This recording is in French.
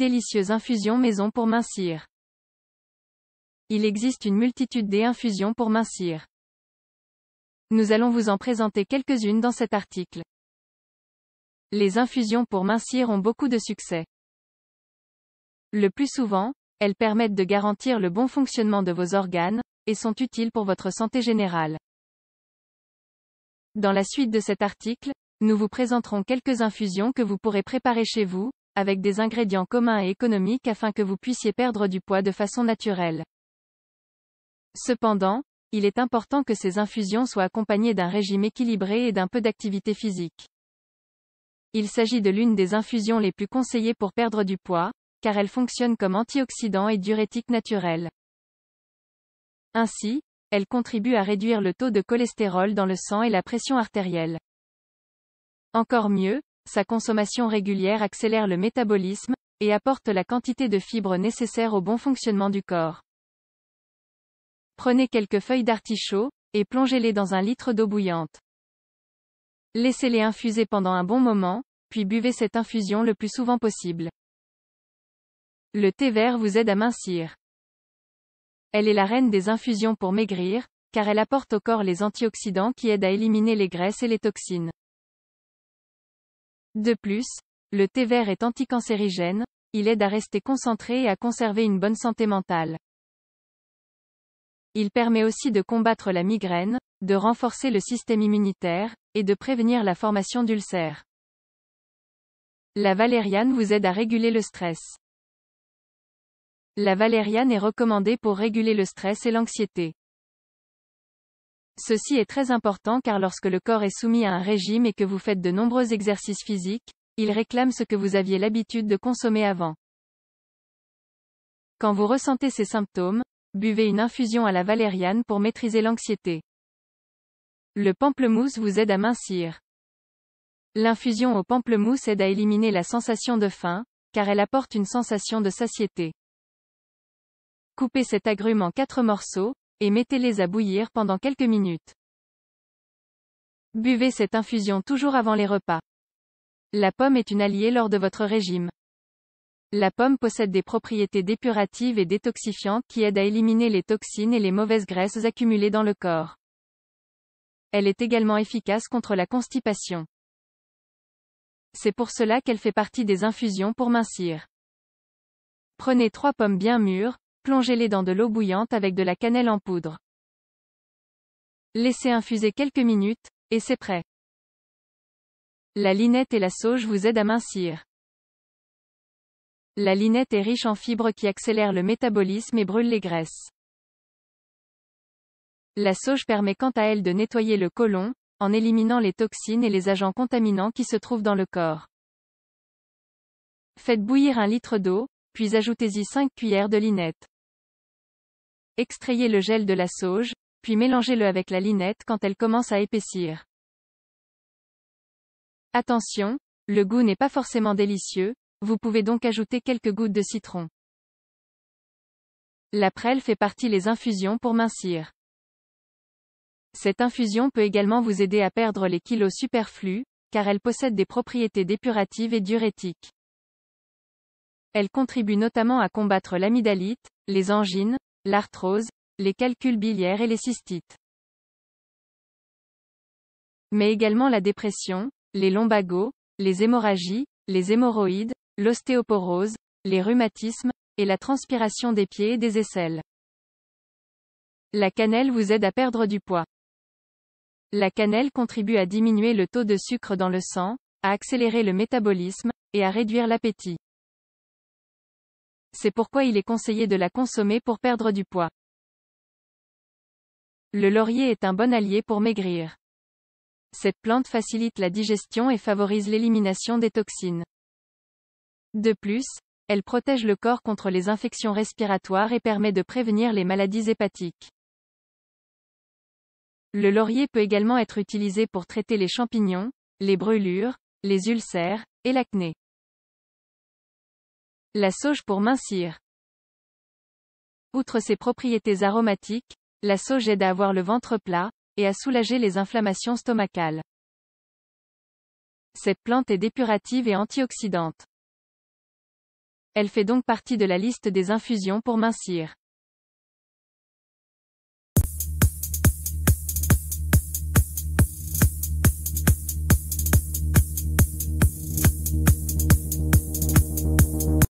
délicieuses infusions maison pour mincir. Il existe une multitude des infusions pour mincir. Nous allons vous en présenter quelques-unes dans cet article. Les infusions pour mincir ont beaucoup de succès. Le plus souvent, elles permettent de garantir le bon fonctionnement de vos organes, et sont utiles pour votre santé générale. Dans la suite de cet article, nous vous présenterons quelques infusions que vous pourrez préparer chez vous, avec des ingrédients communs et économiques afin que vous puissiez perdre du poids de façon naturelle. Cependant, il est important que ces infusions soient accompagnées d'un régime équilibré et d'un peu d'activité physique. Il s'agit de l'une des infusions les plus conseillées pour perdre du poids, car elle fonctionne comme antioxydant et diurétique naturel. Ainsi, elle contribue à réduire le taux de cholestérol dans le sang et la pression artérielle. Encore mieux, sa consommation régulière accélère le métabolisme, et apporte la quantité de fibres nécessaires au bon fonctionnement du corps. Prenez quelques feuilles d'artichaut, et plongez-les dans un litre d'eau bouillante. Laissez-les infuser pendant un bon moment, puis buvez cette infusion le plus souvent possible. Le thé vert vous aide à mincir. Elle est la reine des infusions pour maigrir, car elle apporte au corps les antioxydants qui aident à éliminer les graisses et les toxines. De plus, le thé vert est anticancérigène, il aide à rester concentré et à conserver une bonne santé mentale. Il permet aussi de combattre la migraine, de renforcer le système immunitaire, et de prévenir la formation d'ulcères. La valériane vous aide à réguler le stress. La valériane est recommandée pour réguler le stress et l'anxiété. Ceci est très important car lorsque le corps est soumis à un régime et que vous faites de nombreux exercices physiques, il réclame ce que vous aviez l'habitude de consommer avant. Quand vous ressentez ces symptômes, buvez une infusion à la valériane pour maîtriser l'anxiété. Le pamplemousse vous aide à mincir. L'infusion au pamplemousse aide à éliminer la sensation de faim, car elle apporte une sensation de satiété. Coupez cet agrume en quatre morceaux, et mettez-les à bouillir pendant quelques minutes. Buvez cette infusion toujours avant les repas. La pomme est une alliée lors de votre régime. La pomme possède des propriétés dépuratives et détoxifiantes qui aident à éliminer les toxines et les mauvaises graisses accumulées dans le corps. Elle est également efficace contre la constipation. C'est pour cela qu'elle fait partie des infusions pour mincir. Prenez trois pommes bien mûres, Plongez-les dans de l'eau bouillante avec de la cannelle en poudre. Laissez infuser quelques minutes, et c'est prêt. La linette et la sauge vous aident à mincir. La linette est riche en fibres qui accélèrent le métabolisme et brûlent les graisses. La sauge permet quant à elle de nettoyer le côlon, en éliminant les toxines et les agents contaminants qui se trouvent dans le corps. Faites bouillir un litre d'eau, puis ajoutez-y 5 cuillères de linette. Extrayez le gel de la sauge, puis mélangez-le avec la linette quand elle commence à épaissir. Attention, le goût n'est pas forcément délicieux, vous pouvez donc ajouter quelques gouttes de citron. La prêle fait partie des infusions pour mincir. Cette infusion peut également vous aider à perdre les kilos superflus, car elle possède des propriétés dépuratives et diurétiques. Elle contribue notamment à combattre l'amydalite, les angines, l'arthrose, les calculs biliaires et les cystites. Mais également la dépression, les lombagos, les hémorragies, les hémorroïdes, l'ostéoporose, les rhumatismes, et la transpiration des pieds et des aisselles. La cannelle vous aide à perdre du poids. La cannelle contribue à diminuer le taux de sucre dans le sang, à accélérer le métabolisme, et à réduire l'appétit. C'est pourquoi il est conseillé de la consommer pour perdre du poids. Le laurier est un bon allié pour maigrir. Cette plante facilite la digestion et favorise l'élimination des toxines. De plus, elle protège le corps contre les infections respiratoires et permet de prévenir les maladies hépatiques. Le laurier peut également être utilisé pour traiter les champignons, les brûlures, les ulcères, et l'acné. La sauge pour mincir. Outre ses propriétés aromatiques, la sauge aide à avoir le ventre plat, et à soulager les inflammations stomacales. Cette plante est dépurative et antioxydante. Elle fait donc partie de la liste des infusions pour mincir.